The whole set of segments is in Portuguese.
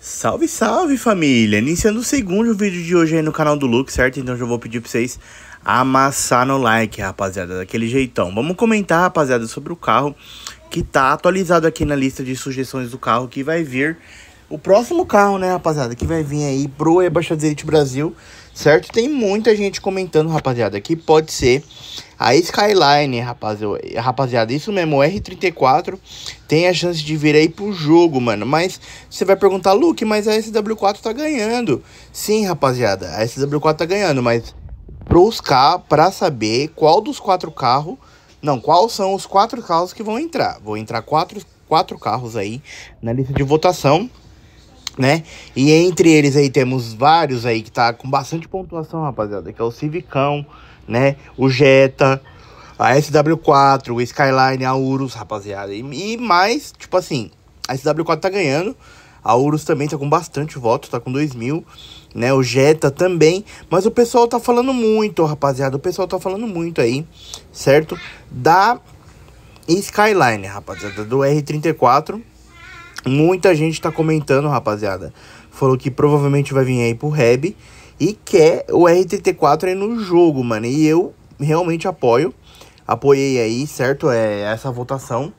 Salve, salve família! Iniciando o segundo vídeo de hoje aí no canal do Luke, certo? Então já vou pedir pra vocês amassar no like, rapaziada, daquele jeitão. Vamos comentar, rapaziada, sobre o carro que tá atualizado aqui na lista de sugestões do carro que vai vir. O próximo carro, né, rapaziada, que vai vir aí pro Ebachadzeite Brasil, certo? Tem muita gente comentando, rapaziada, que pode ser a Skyline, rapaziada. Isso mesmo, o R34 tem a chance de vir aí pro jogo, mano. Mas você vai perguntar, Luke, mas a SW4 tá ganhando. Sim, rapaziada, a SW4 tá ganhando, mas buscar para saber qual dos quatro carros, não, quais são os quatro carros que vão entrar. Vou entrar quatro, quatro carros aí na lista de votação né? E entre eles aí temos vários aí que tá com bastante pontuação, rapaziada, que é o Civicão, né? O Jetta, a SW4, o Skyline, a Urus, rapaziada. E, e mais, tipo assim, a SW4 tá ganhando, a Urus também tá com bastante voto, tá com 2 mil, né? O Jetta também. Mas o pessoal tá falando muito, rapaziada. O pessoal tá falando muito aí, certo? Da Skyline, rapaziada, do R34. Muita gente tá comentando, rapaziada. Falou que provavelmente vai vir aí pro Reb e quer o RTT4 aí no jogo, mano. E eu realmente apoio. Apoiei aí, certo? É essa votação.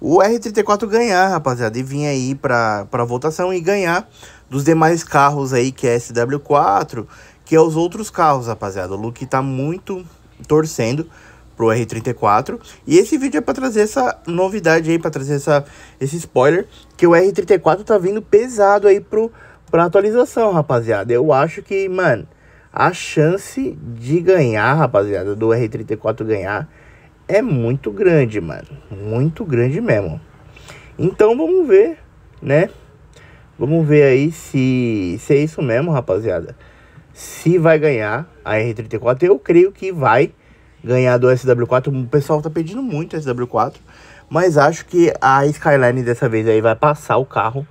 O r 4 ganhar, rapaziada, e vir aí pra, pra votação e ganhar dos demais carros aí, que é SW4, que é os outros carros, rapaziada. O Luke tá muito torcendo pro R34. E esse vídeo é para trazer essa novidade aí, para trazer essa, esse spoiler, que o R34 tá vindo pesado aí pro, pra atualização, rapaziada. Eu acho que, mano, a chance de ganhar, rapaziada, do R34 ganhar é muito grande, mano. Muito grande mesmo. Então vamos ver, né? Vamos ver aí se, se é isso mesmo, rapaziada. Se vai ganhar a R34, eu creio que vai, ganhar do SW4. O pessoal tá pedindo muito SW4. Mas acho que a Skyline dessa vez aí vai passar o carro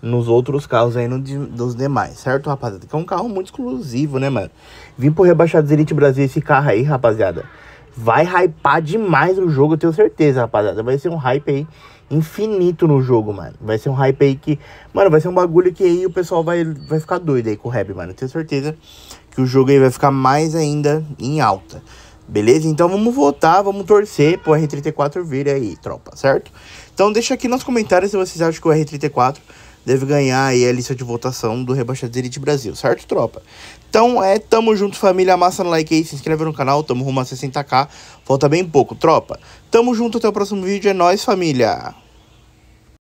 nos outros carros aí no, dos demais, certo, rapaziada? Que é um carro muito exclusivo, né, mano? Vim pro Rebaixados Elite Brasil esse carro aí, rapaziada. Vai hypar demais o jogo, eu tenho certeza, rapaziada. Vai ser um hype aí infinito no jogo, mano. Vai ser um hype aí que... Mano, vai ser um bagulho que aí o pessoal vai, vai ficar doido aí com o rap, mano. Eu tenho certeza que o jogo aí vai ficar mais ainda em alta. Beleza? Então vamos votar, vamos torcer pro R34 vir aí, tropa, certo? Então deixa aqui nos comentários se vocês acham que o R34 deve ganhar aí a lista de votação do de Elite Brasil, certo, tropa? Então é, tamo junto, família, massa, no like aí, se inscreve no canal, tamo rumo a 60k, falta bem pouco, tropa. Tamo junto, até o próximo vídeo, é nóis, família!